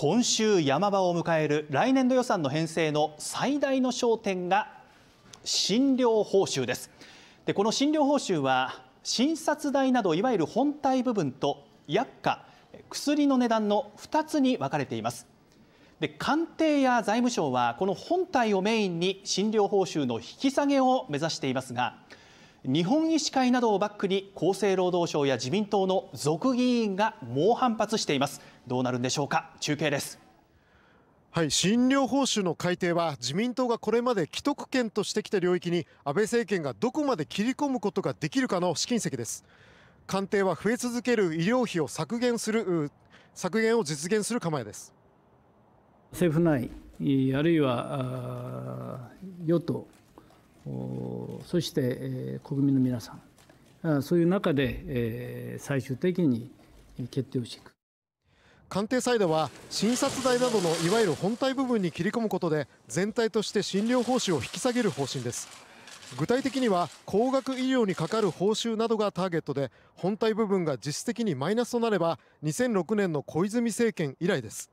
今週山場を迎える来年度予算の編成の最大の焦点が診療報酬ですでこの診療報酬は診察代などいわゆる本体部分と薬価薬の値段の2つに分かれていますで官邸や財務省はこの本体をメインに診療報酬の引き下げを目指していますが日本医師会などをバックに厚生労働省や自民党の俗議員が猛反発していますどうなるんでしょうか中継ですはい、診療報酬の改定は自民党がこれまで既得権としてきた領域に安倍政権がどこまで切り込むことができるかの試金石です官邸は増え続ける医療費を削減する削減を実現する構えです政府内あるいは与党そして国民の皆さん、そういう中で最終的に決定をしていく。官邸サイドは診察台などのいわゆる本体部分に切り込むことで全体として診療報酬を引き下げる方針です具体的には高額医療にかかる報酬などがターゲットで本体部分が実質的にマイナスとなれば2006年の小泉政権以来です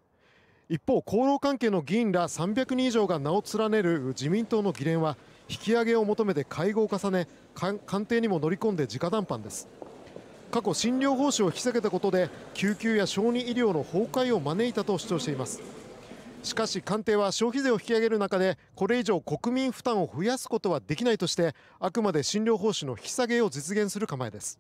一方厚労関係の議員ら300人以上が名を連ねる自民党の議連は引き上げを求めて会合を重ね官邸にも乗り込んで直談判です過去診療報酬を引き下げたことで救急や小児医療の崩壊を招いたと主張していますしかし官邸は消費税を引き上げる中でこれ以上国民負担を増やすことはできないとしてあくまで診療報酬の引き下げを実現する構えです